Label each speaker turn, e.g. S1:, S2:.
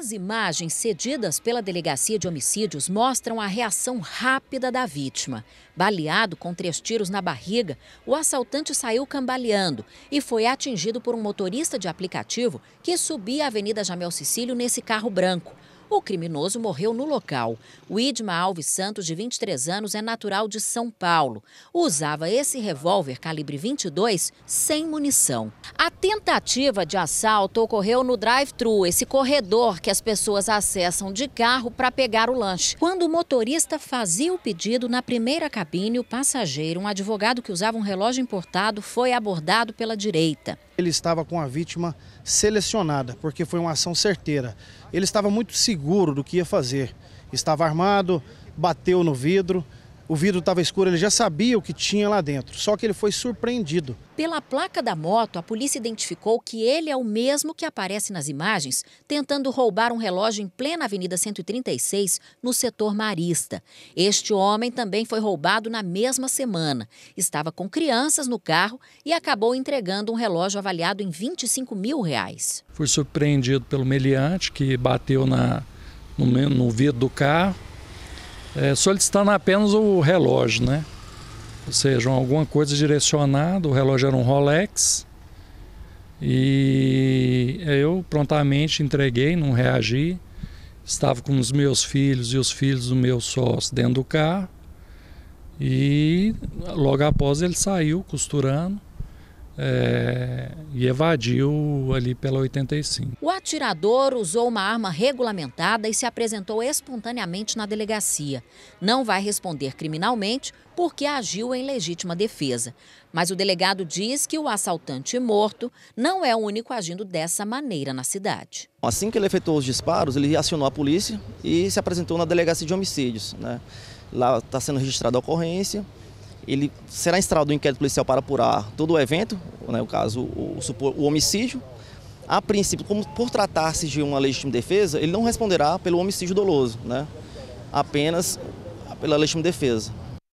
S1: As imagens cedidas pela Delegacia de Homicídios mostram a reação rápida da vítima. Baleado com três tiros na barriga, o assaltante saiu cambaleando e foi atingido por um motorista de aplicativo que subia a Avenida Jamel Sicílio nesse carro branco. O criminoso morreu no local. O Idma Alves Santos, de 23 anos, é natural de São Paulo. Usava esse revólver calibre 22 sem munição. A tentativa de assalto ocorreu no drive-thru, esse corredor que as pessoas acessam de carro para pegar o lanche. Quando o motorista fazia o pedido na primeira cabine, o passageiro, um advogado que usava um relógio importado, foi abordado pela direita.
S2: Ele estava com a vítima selecionada, porque foi uma ação certeira. Ele estava muito seguro seguro do que ia fazer. Estava armado, bateu no vidro, o vidro estava escuro, ele já sabia o que tinha lá dentro, só que ele foi surpreendido.
S1: Pela placa da moto, a polícia identificou que ele é o mesmo que aparece nas imagens tentando roubar um relógio em plena Avenida 136, no setor Marista. Este homem também foi roubado na mesma semana. Estava com crianças no carro e acabou entregando um relógio avaliado em 25 mil reais.
S3: Fui surpreendido pelo meliante que bateu na, no, no vidro do carro é, solicitando apenas o relógio, né? Ou seja, alguma coisa direcionada, o relógio era um Rolex. E eu prontamente entreguei, não reagi. Estava com os meus filhos e os filhos do meu sócio dentro do carro. E logo após ele saiu costurando é, e evadiu ali pela 85.
S1: O atirador usou uma arma regulamentada e se apresentou espontaneamente na delegacia. Não vai responder criminalmente porque agiu em legítima defesa. Mas o delegado diz que o assaltante morto não é o único agindo dessa maneira na cidade.
S4: Assim que ele efetuou os disparos, ele acionou a polícia e se apresentou na delegacia de homicídios. Né? Lá está sendo registrada a ocorrência ele será instaurado um inquérito policial para apurar todo o evento, né, o caso, o, o homicídio. A princípio, como por tratar-se de uma legítima defesa, ele não responderá pelo homicídio doloso, né? apenas pela legítima defesa.